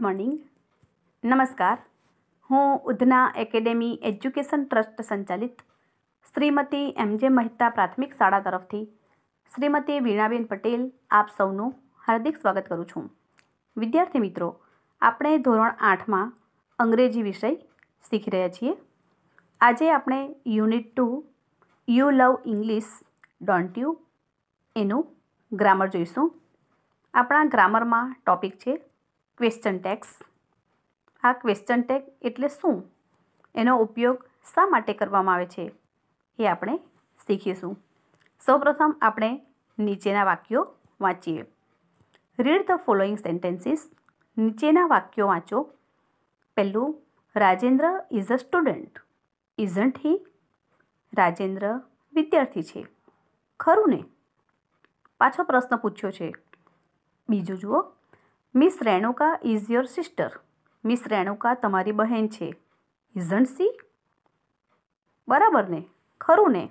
Good morning નમસ્કાર હું Udhna academy education trust સંચાલિત શ્રીમતી એમ જે મહેતા પ્રાથમિક શાળા તરફથી શ્રીમતી વીણાબેન પટેલ આપ સૌનું હાર્દિક સ્વાગત કરું છું વિદ્યાર્થી મિત્રો આપણે ધોરણ આઠમાં અંગ્રેજી વિષય શીખી રહ્યા છીએ આજે આપણે unit two you love English don't you એનું ગ્રામર જોઈશું આપણા ગ્રામરમાં ટોપિક છે ક્વેશ્ચન ટેક્સ આ ક્વેશ્ચન ટેગ એટલે શું એનો ઉપયોગ શા માટે કરવામાં આવે છે એ આપણે શીખીશું સૌપ્રથમ આપણે નીચેના વાક્યો વાંચીએ રીડ ધ ફોલોઈંગ સેન્ટેન્સીસ નીચેના વાક્યો વાંચો પહેલું Rajendra is a student isn't he Rajendra વિદ્યાર્થી છે ખરું ને પાછો પ્રશ્ન પૂછ્યો છે બીજું જુઓ Miss Renuka is your sister Miss Renuka તમારી બહેન છે ઇઝન્ટ સી બરાબર ને ખરું ને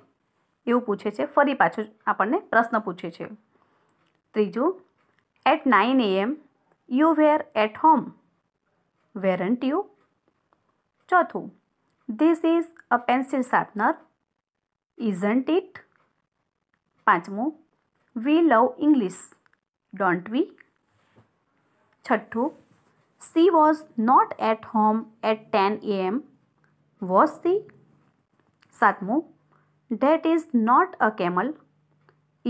એવું પૂછે છે ફરી પાછો આપણને પ્રશ્ન પૂછે છે ત્રીજું at nine AM you were at home weren't you ચોથું this is a pencil sharpener isn't it પાંચમું we love English don't we Chhattu, she was not at home at 10 am, was she? Satmu, that is not a camel,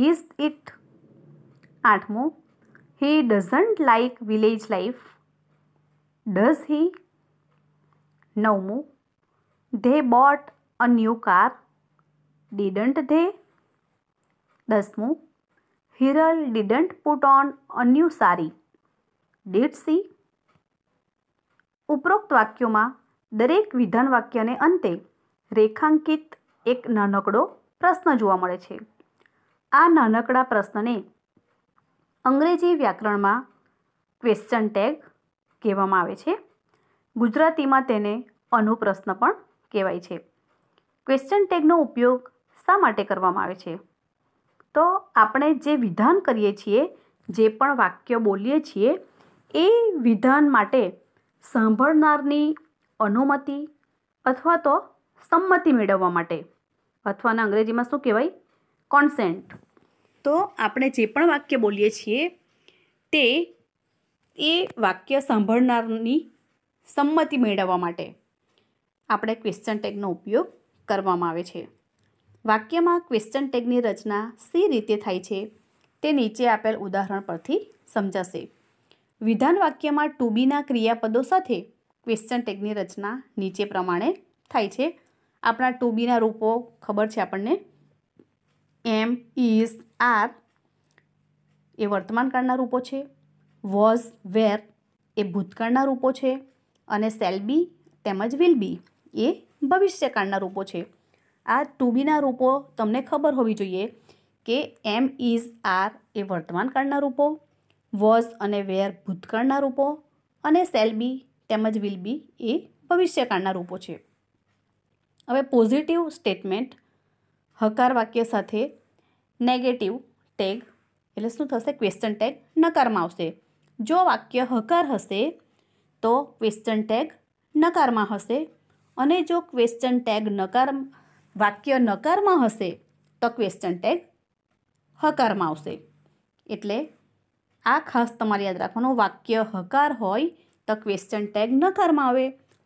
is it? Atmu, he doesn't like village life, does he? Naumu, they bought a new car, didn't they? Dasmu, Hiral didn't put on a new sari. ડેટ સી ઉપરોક્ત વાક્યોમાં દરેક વિધાન વાક્યને અંતે રેખાંકિત એક નાનકડો પ્રશ્ન જોવા મળે છે આ નાનકડા પ્રશ્નને અંગ્રેજી વ્યાકરણમાં ક્વેશ્ચન ટેગ કહેવામાં આવે છે ગુજરાતીમાં તેને અનુપ્રશ્ન પણ કહેવાય છે ક્વેશ્ચન ટેગનો ઉપયોગ શા માટે કરવામાં આવે છે તો આપણે જે વિધાન કરીએ છીએ જે પણ વાક્ય બોલીએ છીએ એ વિધાન માટે સાંભળનારની અનુમતિ અથવા તો સંમતિ મેળવવા માટે અથવાના અંગ્રેજીમાં શું કહેવાય કોન્સેન્ટ તો આપણે જે પણ વાક્ય બોલીએ છીએ તે એ વાક્ય સાંભળનારની સંમતિ મેળવવા માટે આપણે ક્વેશ્ચન ટેગનો ઉપયોગ કરવામાં આવે છે વાક્યમાં ક્વેશ્ચન ટેગની રચના સી રીતે થાય છે તે નીચે આપેલ ઉદાહરણ પરથી સમજાશે વિધાન વાક્યમાં ટુ બીના ક્રિયાપદો સાથે ક્વેશ્ચન ટેગની રચના નીચે પ્રમાણે થાય છે આપણા ટુ બીના રૂપો ખબર છે આપણને એમ ઇઝ આર એ વર્તમાનકાળના રૂપો છે વોઝ વેર એ ભૂતકાળના રૂપો છે અને સેલ બી તેમજ વિલ બી એ ભવિષ્યકાળના રૂપો છે આ ટુ બીના રૂપો તમને ખબર હોવી જોઈએ કે એમ ઇઝ આર એ વર્તમાનકાળના રૂપો વોઝ અને વેર ભૂતકાળના રૂપો અને સેલ બી તેમજ વિલ બી એ ભવિષ્યકાળના રૂપો છે હવે પોઝિટિવ સ્ટેટમેન્ટ હકાર વાક્ય સાથે નેગેટિવ ટેગ એટલે શું થશે ક્વેશ્ચન ટેગ નકારમાં આવશે જો વાક્ય હકાર હશે તો ક્વેશ્ચન ટેગ નકારમાં હશે અને જો ક્વેશ્ચન ટેગ નકાર વાક્ય નકારમાં હશે તો ક્વેશ્ચન ટેગ હકારમાં આવશે એટલે આ ખાસ તમારે યાદ રાખવાનું વાક્ય હકાર હોય તો ક્વેશ્ચન ટેગ નકારમાં આવે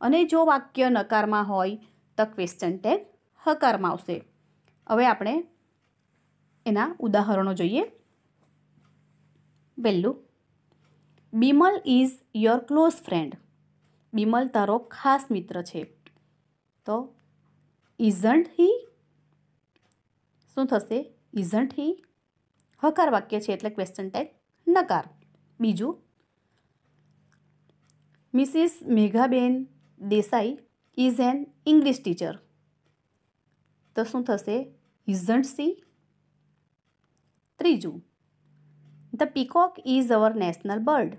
અને જો વાક્ય નકારમાં હોય તો ક્વેશ્ચન ટેગ હકારમાં આવશે હવે આપણે એના ઉદાહરણો જોઈએ પહેલું Bimal is your close friend Bimal તારો ખાસ મિત્ર છે તો ઇઝન્ટ હી શું થશે ઇઝન્ટ હી હકાર વાક્ય છે એટલે ક્વેશ્ચન ટેગ નકાર બીજું Mrs Meghaben Desai is an English teacher તો શું થશે ઇઝન્ટ સી ત્રીજું the peacock is our national bird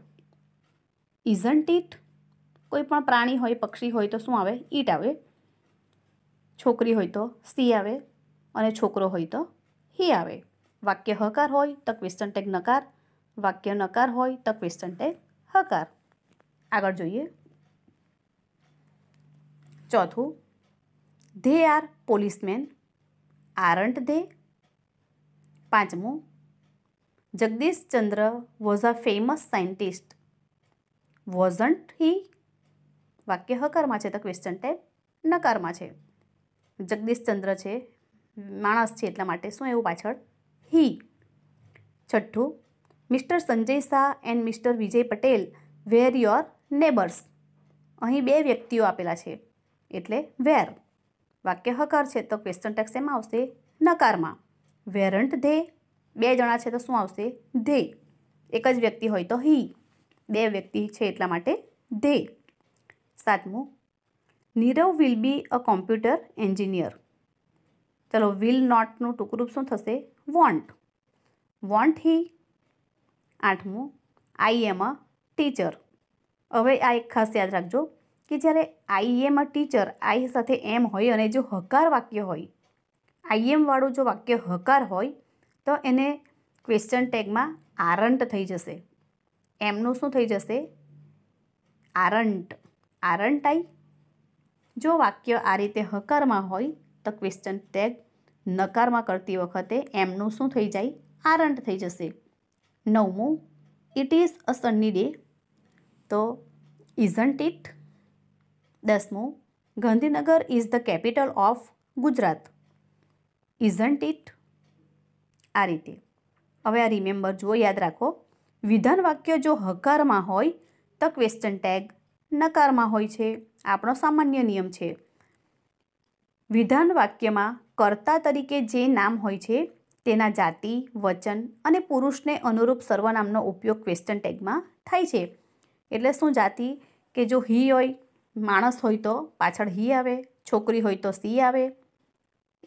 isn't it કોઈ પણ પ્રાણી હોય પક્ષી હોય તો શું આવે ઈટ આવે છોકરી હોય તો સી આવે અને છોકરો હોય તો હી આવે વાક્ય હકાર હોય તો ક્વેશ્ચન ટેગ નકાર વાક્ય નકાર હોય તો ક્વેશ્ચન હકાર આગળ જોઈએ ચોથું they are policemen aren't they પાંચમું Jagdish Chandra was a famous scientist wasn't he વાક્ય હકારમાં છે તો ક્વેશ્ચન ટેગ નકારમાં છે જગદીશચંદ્ર છે માણસ છે એટલા માટે શું એવું પાછળ હી છઠ્ઠું Mr Sanjay Shah and Mr Vijay Patel were your neighbours અહીં બે વ્યક્તિઓ આપેલા છે એટલે વેર વાક્ય હકાર છે તો ક્વેશ્ચન ટેક્સ એમાં આવશે નકારમાં વેરન્ટ ધે બે જણા છે તો શું આવશે ધે એક જ વ્યક્તિ હોય તો હી બે વ્યક્તિ છે એટલા માટે ધે સાતમું Nirav will be a computer engineer ચલો વિલ નોટનું ટૂંકરૂપ શું થશે વોન્ટ વોન્ટ હી આઠમું આઈ એમ અ ટીચર હવે આ એક ખાસ યાદ રાખજો કે જ્યારે આઈ એમ અ ટીચર આઈ સાથે એમ હોય અને જો હકાર વાક્ય હોય આઈ એમવાળું જો વાક્ય હકાર હોય તો એને ક્વેશ્ચન ટેગમાં આરંટ થઈ જશે એમનું શું થઈ જશે આરંટ આરંટ આઈ જો વાક્ય આ રીતે હકારમાં હોય તો ક્વેશ્ચન ટેગ નકારમાં કરતી વખતે એમનું શું થઈ જાય આરંટ થઈ જશે નવમું it is a sunny day તો ઇઝન્ટ ઇટ દસમું Gandhinagar is the capital of Gujarat isn't it આ રીતે હવે આ રિમેમ્બર જુઓ યાદ રાખો વિધાન વાક્ય જો હકારમાં હોય તો ક્વેશ્ચન ટેગ નકારમાં હોય છે આપણો સામાન્ય નિયમ છે વિધાન વાક્યમાં કર્તા તરીકે જે નામ હોય છે તેના જાતિ વચન અને પુરુષને અનુરૂપ સર્વનામનો ઉપયોગ ક્વેશ્ચન ટેગમાં થાય છે એટલે શું જાતિ કે જો હી હોય માણસ હોય તો પાછળ હી આવે છોકરી હોય તો સી આવે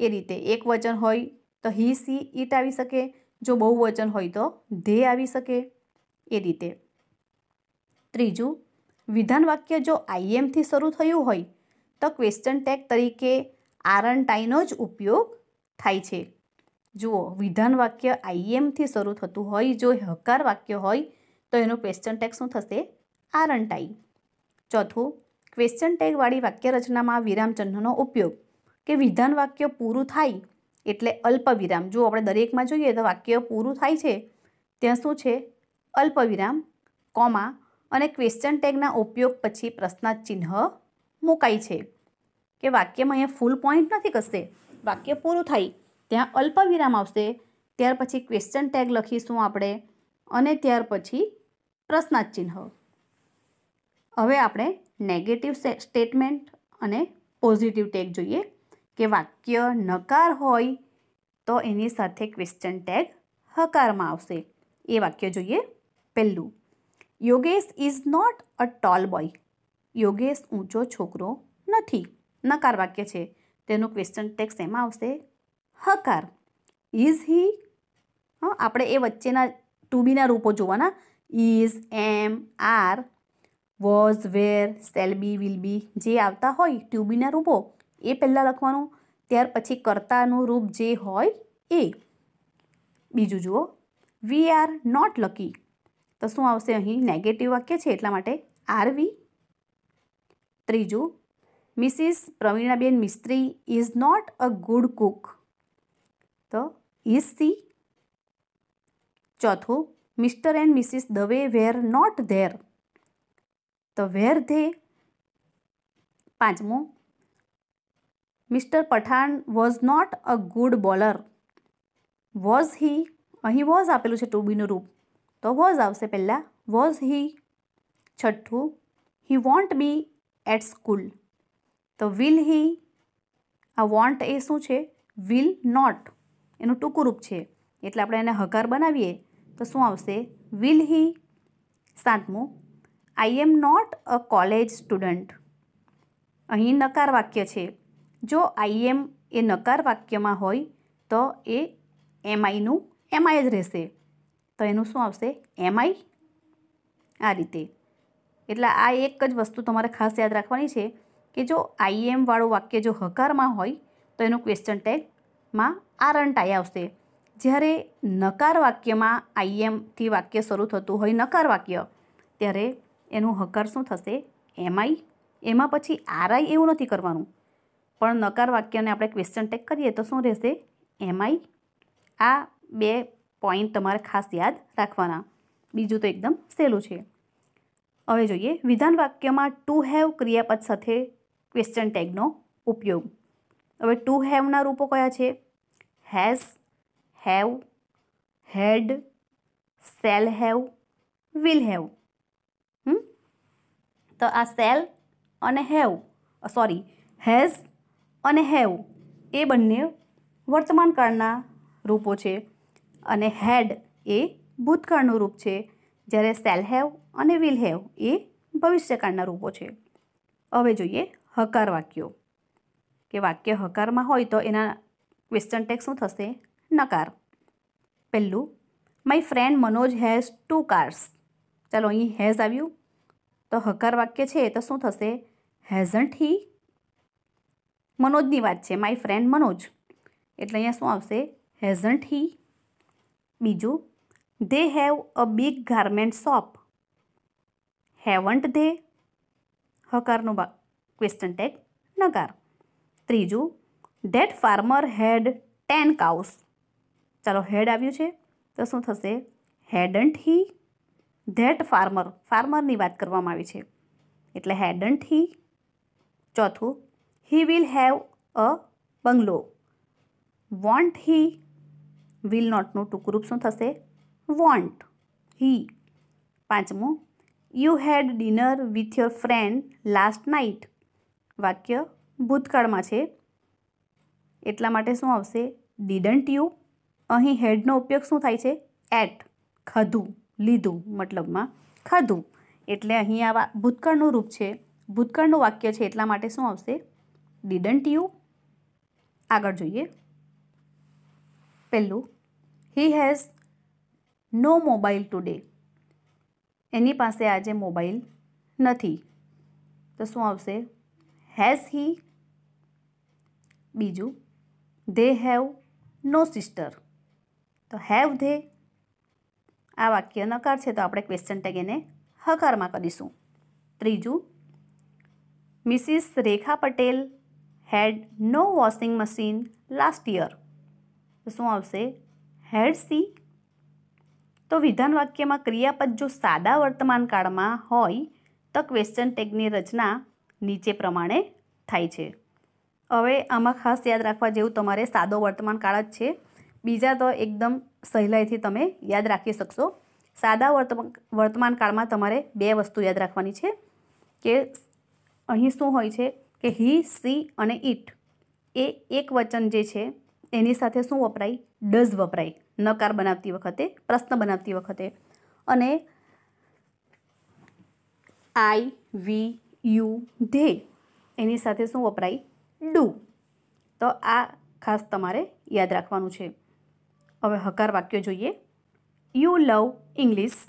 એ રીતે એક વચન હોય તો હી સી ઈટ આવી શકે જો બહુ વચન હોય તો ધે આવી શકે એ રીતે ત્રીજું વિધાન વાક્ય જો આઈએમથી શરૂ થયું હોય તો ક્વેશ્ચન ટેગ તરીકે આરન ટાઈનો જ ઉપયોગ થાય છે જુઓ વિધાન વાક્ય આઈએમથી શરૂ થતું હોય જો હકાર વાક્ય હોય તો એનો ક્વેશ્ચન ટેગ શું થશે આરંટાઈ ચોથું ક્વેશ્ચન ટેગવાળી વાક્ય રચનામાં વિરામચિહ્નનો ઉપયોગ કે વિધાન વાક્ય પૂરું થાય એટલે અલ્પવિરામ જો આપણે દરેકમાં જોઈએ તો વાક્ય પૂરું થાય છે ત્યાં શું છે અલ્પવિરામ કોમા અને ક્વેશ્ચન ટેગના ઉપયોગ પછી પ્રશ્નાર્થ ચિહ્ન મુકાય છે કે વાક્યમાં અહીંયા ફૂલ પોઈન્ટ નથી કશે વાક્ય પૂરું થાય ત્યાં અલ્પવિરામ આવશે ત્યાર પછી ક્વેશ્ચન ટેગ લખીશું આપણે અને ત્યાર પછી પ્રશ્નાર્થ હવે આપણે નેગેટિવ સ્ટેટમેન્ટ અને પોઝિટિવ ટેગ જોઈએ કે વાક્ય નકાર હોય તો એની સાથે ક્વેશ્ચન ટેગ હકારમાં આવશે એ વાક્ય જોઈએ પહેલું Yogesh is not a tall boy Yogesh ઊંચો છોકરો નથી નકાર વાક્ય છે તેનું ક્વેશ્ચન ટેગ શેમાં આવશે હકાર ઇઝ હી આપણે એ વચ્ચેના ટુ બીના રૂપો જોવાના is am are was were shall be will be જે આવતા હોય ટ્યુબીના રૂપો એ પહેલાં લખવાનું ત્યાર પછી કર્તાનું રૂપ જે હોય એ બીજું જુઓ વી આર નોટ લકી તો શું આવશે અહીં નેગેટિવ વાક્ય છે એટલા માટે આર વી ત્રીજું Mrs Pravinaben Mistry is not a good cook તો ઇઝ સી ચોથું Mr and Mrs Dave were not there તો વેર ધે પાંચમું Mr Pathan was not a good bowler was he અહીં વોઝ આપેલું છે ટુબીનું રૂપ તો વોઝ આવશે પહેલાં વોઝ હી છઠ્ઠું he won't be at school તો વિલ હી આ વોન્ટ એ શું છે વિલ નોટ એનું ટૂંકું રૂપ છે એટલે આપણે એને હકાર બનાવીએ તો શું આવશે વિલ હી સાતમું I am not a college student અહીં નકાર વાક્ય છે જો આઈ એમ એ નકાર વાક્યમાં હોય તો એ એમઆઈનું એમઆઈ જ રહેશે તો એનું શું આવશે એમઆઈ આ રીતે એટલે આ એક જ વસ્તુ તમારે ખાસ યાદ રાખવાની છે કે જો આઈ વાળું વાક્ય જો હકારમાં હોય તો એનું ક્વેશ્ચન ટેગ માં આરંટાઈ આવશે જ્યારે નકાર વાક્યમાં આઈએમથી વાક્ય શરૂ થતું હોય નકાર વાક્ય ત્યારે એનું હકાર શું થશે એમઆઈ એમાં પછી આરઆઈ એવું નથી કરવાનું પણ નકાર વાક્યને આપણે ક્વેશ્ચન ટેક કરીએ તો શું રહેશે એમઆઈ આ બે પોઈન્ટ તમારે ખાસ યાદ રાખવાના બીજું તો એકદમ સહેલું છે હવે જોઈએ વિધાન વાક્યમાં ટુ હેવ ક્રિયાપદ સાથે ક્વેશ્ચન ટેગનો ઉપયોગ હવે ટુ હેવના રૂપો કયા છે has have had shall have will have તો આ સેલ અને હેવ સોરી હેઝ અને હેવ એ બંને વર્તમાનકાળના રૂપો છે અને હેડ એ ભૂતકાળનું રૂપ છે જ્યારે સેલ હેવ અને વિલ હેવ એ ભવિષ્યકાળના રૂપો છે હવે જોઈએ હકાર વાક્યો કે વાક્ય હકારમાં હોય તો એના ક્વેશ્ચન ટેક શું થશે નકાર પહેલું my friend Manoj has two cars ચાલો અહીં હેઝ આવ્યું તો હકાર વાક્ય છે તો શું થશે હેઝન્ટ હી મનોજની વાત છે માય ફ્રેન્ડ મનોજ એટલે અહીંયા શું આવશે હેઝન્ટ હી બીજું they have a big garment shop haven't they હકારનો ક્વેશ્ચન ટેક નકાર ત્રીજું that farmer had ten cows ચાલો હેડ આવ્યું છે તો શું થશે હેડન્ટ હી ધેટ ફાર્મર ફાર્મરની વાત કરવામાં આવી છે એટલે હેડન્ટ હી ચોથું he will have a bungalow won't he will નોટનું ટૂંકરૂપ શું થશે વોન્ટ હી પાંચમું you had dinner with your friend last night વાક્ય ભૂતકાળમાં છે એટલા માટે શું આવશે ડીડન્ટ યુ અહીં હેડનો ઉપયોગ શું થાય છે એટ ખાધું લીધું મતલબમાં ખાધું એટલે અહીં આ ભૂતકાળનું રૂપ છે ભૂતકાળનું વાક્ય છે એટલા માટે શું આવશે ડીડન્ટ યુ આગળ જોઈએ પહેલું he has no mobile today એની પાસે આજે મોબાઈલ નથી તો શું આવશે હેઝ હી બીજું ધે હેવ નો સિસ્ટર તો હેવ ધે આ વાક્ય નકાર છે તો આપણે ક્વેશ્ચન ટેગ એને હકારમાં કરીશું ત્રીજું Mrs Rekha Patel had no washing machine last year શું આવશે હેડ સી તો વિધાન વાક્યમાં ક્રિયાપદ જો સાદા વર્તમાન કાળમાં હોય તો ક્વેશ્ચન ટેગની રચના નીચે પ્રમાણે થાય છે હવે આમાં ખાસ યાદ રાખવા જેવું તમારે સાદો વર્તમાન કાળ જ છે બીજા તો એકદમ સહેલાઈથી તમે યાદ રાખી શકશો સાદા વર્તમાન વર્તમાન કાળમાં તમારે બે વસ્તુ યાદ રાખવાની છે કે અહીં શું હોય છે કે હી સી અને ઇટ એ એક વચન જે છે એની સાથે શું વપરાય ડઝ વપરાય નકાર બનાવતી વખતે પ્રશ્ન બનાવતી વખતે અને આઈ વી યુ ધે એની સાથે શું વપરાય ડુ તો આ ખાસ તમારે યાદ રાખવાનું છે હવે હકાર વાક્યો જોઈએ યુ લવ ઇંગ્લિશ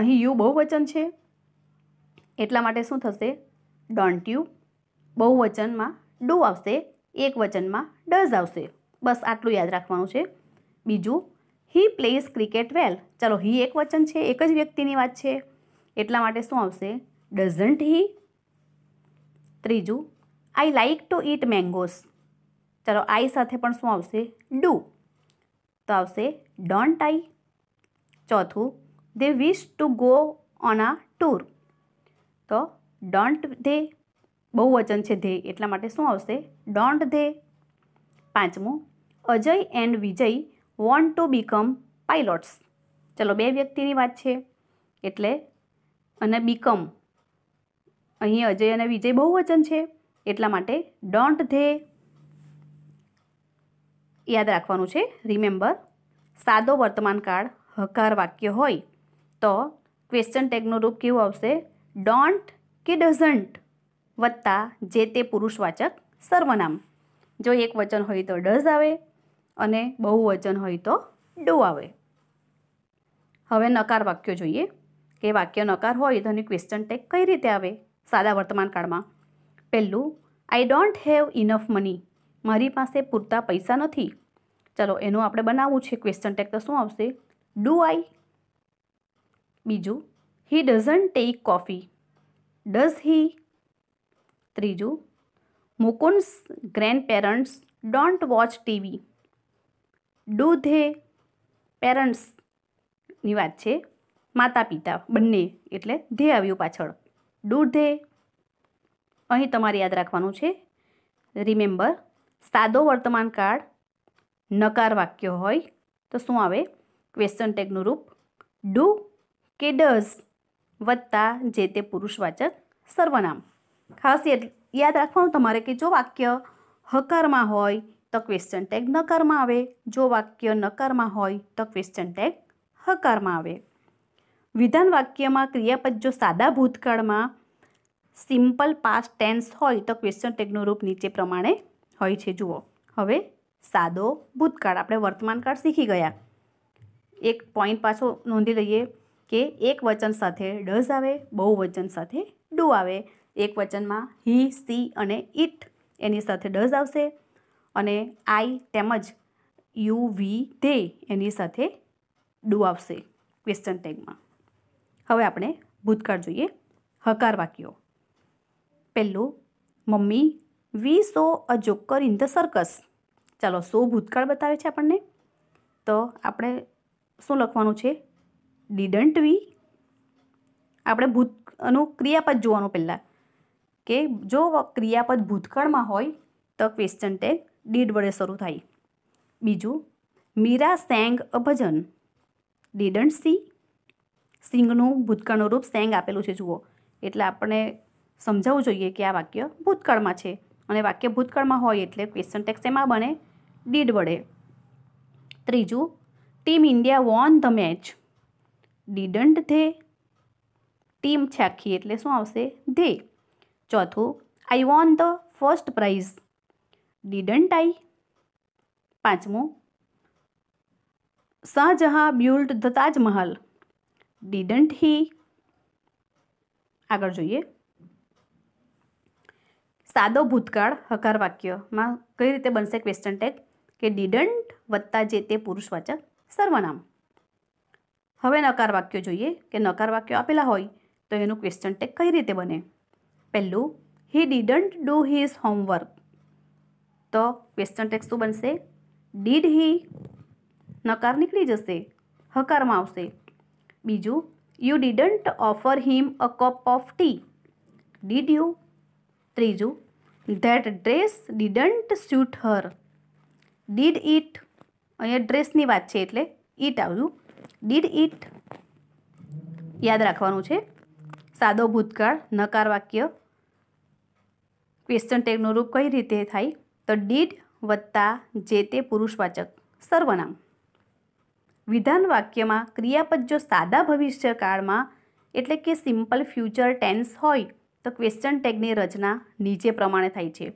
અહીં યુ બહુવચન છે એટલા માટે શું થશે ડોન્ટ યુ બહુવચનમાં ડુ આવશે એક વચનમાં ડઝ આવશે બસ આટલું યાદ રાખવાનું છે બીજું હી પ્લેસ ક્રિકેટ વેલ ચાલો હી એક વચન છે એક જ વ્યક્તિની વાત છે એટલા માટે શું આવશે ડઝન્ટ હી ત્રીજું I like to eat mangoes ચાલો આઈ સાથે પણ શું આવશે ડુ તો આવશે ડોન્ટ આઈ ચોથું they wish to go on a tour તો ડોન્ટ ધે બહુ વચન છે ધે એટલા માટે શું આવશે ડોન્ટ ધે પાંચમું Ajay and Vijay want to become pilots ચલો બે વ્યક્તિની વાત છે એટલે અને બીકમ અહીં અજય અને વિજય બહુ વચન છે એટલા માટે ડોન્ટ ધે યાદ રાખવાનું છે રિમેમ્બર સાદો વર્તમાન કાળ હકાર વાક્ય હોય તો ક્વેશ્ચન ટેગનું રૂપ કેવું આવશે ડોન્ટ કે ડઝન્ટ વત્તા જે તે પુરુષવાચક સર્વનામ જો એક વચન હોય તો ડઝ આવે અને બહુ વચન હોય તો ડો આવે હવે નકાર વાક્યો જોઈએ કે વાક્ય નકાર હોય તો એની ક્વેશ્ચન ટેગ કઈ રીતે આવે સાદા વર્તમાન કાળમાં પહેલું I don't have enough money મારી પાસે પૂરતા પૈસા નથી ચલો એનું આપણે બનાવવું છે ક્વેશ્ચન ટેક તો શું આવશે ડુ આઈ બીજું he doesn't take coffee does he ત્રીજું Mukund's grandparents don't watch TV do they પેરન્ટ્સની વાત છે માતા પિતા બંને એટલે ધે આવ્યું પાછળ ડુ ધે અહીં તમારે યાદ રાખવાનું છે રિમેમ્બર સાદો વર્તમાન કાળ નકાર વાક્ય હોય તો શું આવે ક્વેશ્ચન ટેગનું રૂપ ડુ કે ડઝ વત્તા જે તે પુરુષવાચક સર્વનામ ખાસ યાદ રાખવાનું તમારે કે જો વાક્ય હકારમાં હોય તો ક્વેશ્ચન ટેગ નકારમાં આવે જો વાક્ય નકારમાં હોય તો ક્વેશ્ચન ટેગ હકારમાં આવે વિધાન વાક્યમાં ક્રિયાપદ જો સાદા ભૂતકાળમાં સિમ્પલ પાસ્ટ ટેન્સ હોય તો ક્વેશ્ચન ટેગનું રૂપ નીચે પ્રમાણે હોય છે જુઓ હવે સાદો ભૂતકાળ આપણે વર્તમાનકાળ શીખી ગયા એક પોઈન્ટ પાછો નોંધી લઈએ કે એક વચન સાથે ડઝ આવે બહુ વચન સાથે ડુ આવે એક વચનમાં હી સી અને ઇટ એની સાથે ડઝ આવશે અને આઈ તેમજ યુ વી ધે એની સાથે ડુ આવશે ક્વેશ્ચન ટેગમાં હવે આપણે ભૂતકાળ જોઈએ હકાર વાક્યો પહેલું mummy we saw a joker in the circus ચાલો સો ભૂતકાળ બતાવે છે આપણને તો આપણે શું લખવાનું છે ડીડન્ટ વી આપણે ભૂતનું ક્રિયાપદ જોવાનું પહેલાં કે જો ક્રિયાપદ ભૂતકાળમાં હોય તો ક્વેશ્ચન ટેગ ડીડ વડે શરૂ થાય બીજું Meera sang a bhajan didn't she સિંગનું ભૂતકાળનું રૂપ સેંગ આપેલું છે જુઓ એટલે આપણે સમજાવવું જોઈએ કે આ વાક્ય ભૂતકાળમાં છે અને વાક્ય ભૂતકાળમાં હોય એટલે ક્વેશ્ચન ટેક્સ એમાં બને ડીડ વડે ત્રીજું team India won the match didn't they team છે આખી એટલે શું આવશે ધે ચોથું I won the first prize didn't I પાંચમું Shahjahan built the Taj Mahal didn't he આગળ જોઈએ સાદો ભૂતકાળ હકાર વાક્યમાં કઈ રીતે બનશે ક્વેશ્ચન ટેક કે ડીડન્ટ વત્તા જે તે પુરુષવાચક સર્વનામ હવે નકાર વાક્યો જોઈએ કે નકાર વાક્યો આપેલા હોય તો એનું ક્વેશ્ચન ટેક કઈ રીતે બને પહેલું he didn't do his homework તો ક્વેશ્ચન ટેગ શું બનશે ડીડ હી નકાર નીકળી જશે હકારમાં આવશે બીજું you didn't offer him a cup of tea did you ત્રીજું that dress didn't suit her did it અહીંયા ડ્રેસની વાત છે એટલે ઇટ આવ્યું ડીડ ઇટ યાદ રાખવાનું છે સાદો ભૂતકાળ નકાર વાક્ય ક્વેશ્ચન ટેગનું રૂપ કઈ રીતે થાય તો ડીડ વત્તા જે તે પુરુષવાચક સર્વનામ વિધાન વાક્યમાં ક્રિયાપદ જો સાદા ભવિષ્યકાળમાં એટલે કે સિમ્પલ ફ્યુચર ટેન્સ હોય તો ક્વેશ્ચન ટેગની રચના નીચે પ્રમાણે થાય છે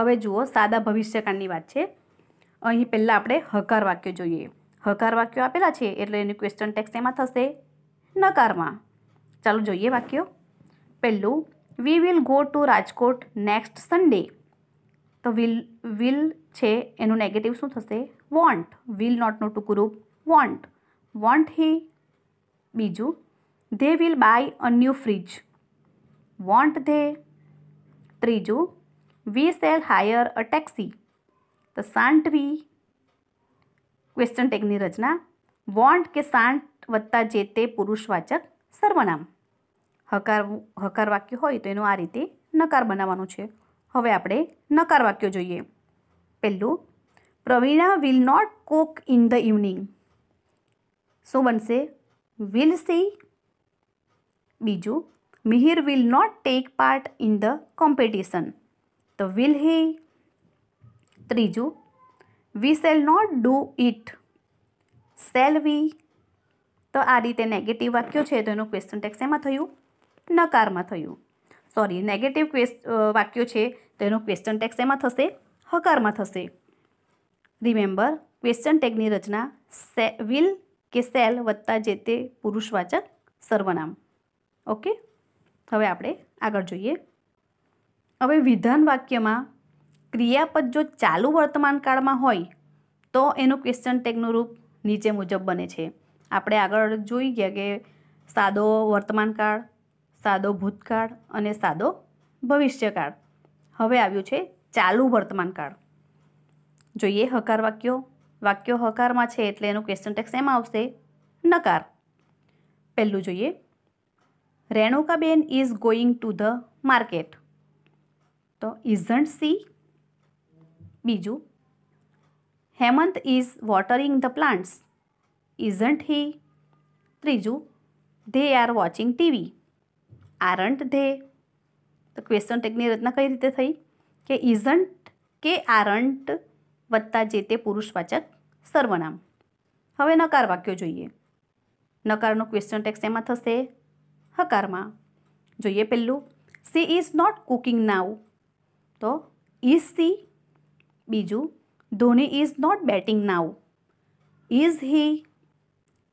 હવે જુઓ સાદા ભવિષ્યકાળની વાત છે અહીં પહેલાં આપણે હકાર વાક્યો જોઈએ હકાર વાક્યો આપેલા છે એટલે એનું ક્વેશ્ચન ટેક્સ એમાં થશે નકારમાં ચાલો જોઈએ વાક્યો પહેલું we will go to Rajkot next Sunday તો વિલ વિલ છે એનું નેગેટિવ શું થશે વોન્ટ વિલ નોટનું ટૂંકું રૂપ વોન્ટ વોન્ટ હી બીજું they will buy a new fridge won't they ત્રીજું we shall hire a taxi તો સાન્ટ વી ક્વેશ્ચન ટેગની રચના વોન્ટ કે સાન્ટ વત્તા જે તે પુરુષવાચક સર્વનામ હકાર હકાર વાક્ય હોય તો એનું આ રીતે નકાર બનાવવાનું છે હવે આપણે નકાર વાક્યો જોઈએ પહેલું Pravina will not cook in the evening શું બનશે વિલ સી બીજું Mihir will not take part in the competition. તો will he? ત્રીજું we shall not do it shall we તો આ રીતે નેગેટિવ વાક્યો છે તો એનું ક્વેશ્ચન ટેક્સ એમાં થયું નકારમાં થયું સોરી નેગેટિવ વાક્યો છે તો એનું ક્વેશ્ચન ટેક્સ એમાં થશે હકારમાં થશે રિમેમ્બર ક્વેશ્ચન ટેગની રચના સે વિલ કે સેલ વત્તા જે તે પુરુષવાચક સર્વનામ ઓકે હવે આપણે આગળ જોઈએ હવે વિધાન વાક્યમાં ક્રિયાપદ જો ચાલુ વર્તમાન કાળમાં હોય તો એનું ક્વેશ્ચન ટેગનું રૂપ નીચે મુજબ બને છે આપણે આગળ જોઈ ગયા કે સાદો વર્તમાનકાળ સાદો ભૂતકાળ અને સાદો ભવિષ્યકાળ હવે આવ્યું છે ચાલુ વર્તમાનકાળ જોઈએ હકાર વાક્યો વાક્યો હકારમાં છે એટલે એનું ક્વેશ્ચન ટેક્સ એમાં આવશે નકાર પહેલું જોઈએ Renukaben is going to the market તો ઇઝન્ટ સી બીજું Hemant is watering the plants isn't he ત્રીજું they are watching TV aren't they તો ક્વેશ્ચન ટેકની રચના કઈ રીતે થઈ કે ઇઝન્ટ કે આરન્ટ વત્તા જે તે પુરુષવાચક સર્વનામ હવે નકાર વાક્યો જોઈએ નકારનો ક્વેશ્ચન ટેક્સ એમાં થશે હકારમાં જોઈએ પહેલું she is not cooking now તો ઇઝ સી બીજું Dhoni is not batting now is he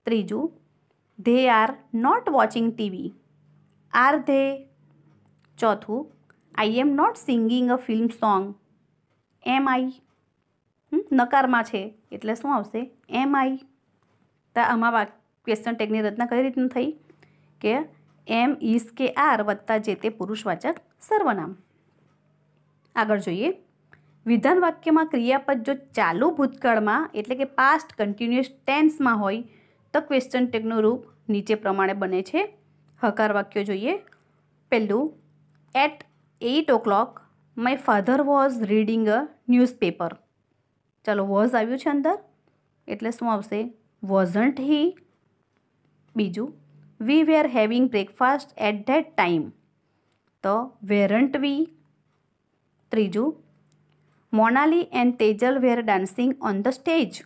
ત્રીજું they are not watching TV are they ચોથું I am not singing a film song am I નકારમાં છે એટલે શું આવશે એમ આઈ તો આમાં ક્વેશ્ચન ટેગની રચના કઈ રીતની થઈ કે એમ ઇસ કે આર વત્તા જે તે પુરુષવાચક સર્વનામ આગળ જોઈએ વિધાન વાક્યમાં ક્રિયાપદ જો ચાલુ ભૂતકાળમાં એટલે કે પાસ્ટ કન્ટિન્યુઅસ ટેન્સમાં હોય તો ક્વેશ્ચન ટેગનું રૂપ નીચે પ્રમાણે બને છે હકાર વાક્યો જોઈએ પહેલું at eight o'clock my father was reading a newspaper ચાલો વોઝ આવ્યું છે અંદર એટલે શું આવશે વોઝન્ટ હી બીજું we were having breakfast at that time તો વેરન્ટ વી ત્રીજું Monali and Tejal were dancing on the stage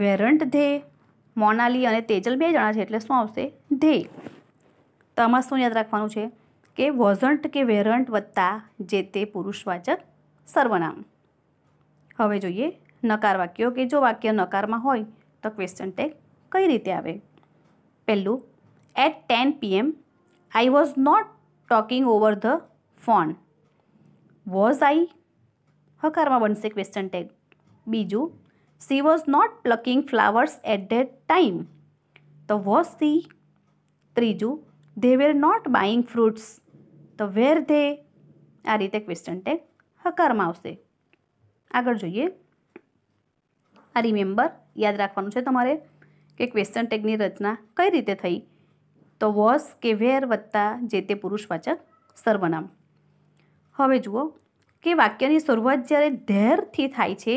weren't they Monali અને તેજલ બે જણા છે એટલે શું આવશે ધે તો આમાં શું યાદ રાખવાનું છે કે વોઝન્ટ કે વેરન્ટ વત્તા જે તે પુરુષવાચક સર્વનામ હવે જોઈએ નકાર વાક્યો કે જો વાક્ય નકારમાં હોય તો ક્વેશ્ચન ટેગ કઈ રીતે આવે પહેલું at ten PM I was not talking over the phone was I હકારમાં બનશે ક્વેશ્ચન ટેગ બીજું she was not plucking flowers at that time તો વોઝ સી ત્રીજું they were not buying fruits તો વેર ધે આ રીતે question tag હકારમાં આવશે આગળ જોઈએ આ રિમેમ્બર યાદ રાખવાનું છે તમારે કે ક્વેશ્ચન ટેગની રચના કઈ રીતે થઈ તો વોસ કે વેર વત્તા જે તે પુરુષવાચક સર્વનામ હવે જુઓ કે વાક્યની શરૂઆત જ્યારે ધેરથી થાય છે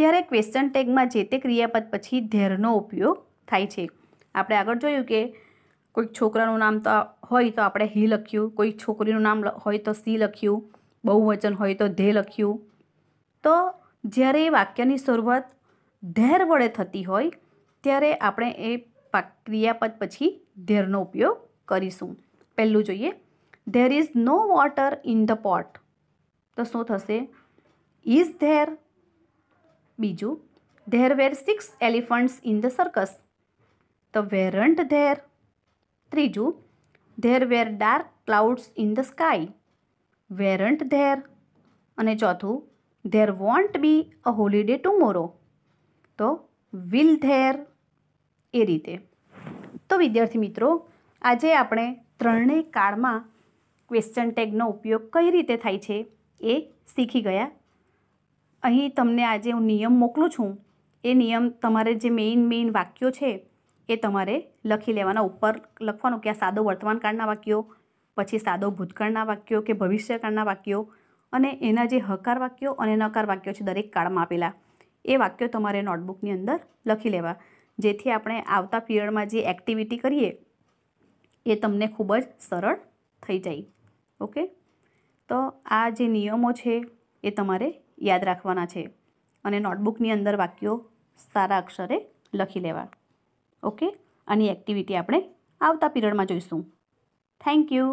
ત્યારે ક્વેશ્ચન ટેગમાં જે તે ક્રિયાપદ પછી ધેરનો ઉપયોગ થાય છે આપણે આગળ જોયું કે કોઈક છોકરાનું નામ તો હોય તો આપણે હી લખ્યું કોઈક છોકરીનું નામ હોય તો સી લખ્યું બહુવચન હોય તો ધે લખ્યું તો જ્યારે વાક્યની શરૂઆત ધેર વડે થતી હોય ત્યારે આપણે એ પાક ક્રિયાપદ પછી ધેરનો ઉપયોગ કરીશું પહેલું જોઈએ there is no water in the pot તો શું થશે ઇઝ ધેર બીજું there were six elephants in the circus તો વેરન્ટ ધેર ત્રીજું there were dark clouds in the sky weren't there અને ચોથું there won't be a holiday tomorrow તો will there એ રીતે તો વિદ્યાર્થી મિત્રો આજે આપણે ત્રણેય કાળમાં ક્વેશ્ચન ટેગનો ઉપયોગ કઈ રીતે થાય છે એ શીખી ગયા અહીં તમને આજે હું નિયમ મોકલું છું એ નિયમ તમારે જે મેઇન મેઇન વાક્યો છે એ તમારે લખી લેવાના ઉપર લખવાનું કે આ સાદો વર્તમાનકાળના વાક્યો પછી સાદો ભૂતકાળના વાક્યો કે ભવિષ્યકાળના વાક્યો અને એના જે હકાર વાક્યો અને નકાર વાક્યો છે દરેક કાળમાં આપેલા એ વાક્યો તમારે નોટબુકની અંદર લખી લેવા જેથી આપણે આવતા પીરિયડમાં જે એક્ટિવિટી કરીએ એ તમને ખૂબ જ સરળ થઈ જાય ઓકે તો આ જે નિયમો છે એ તમારે યાદ રાખવાના છે અને નોટબુકની અંદર વાક્યો સારા અક્ષરે લખી લેવા ઓકે આની એક્ટિવિટી આપણે આવતા પીરિયડમાં જોઈશું થેન્ક યુ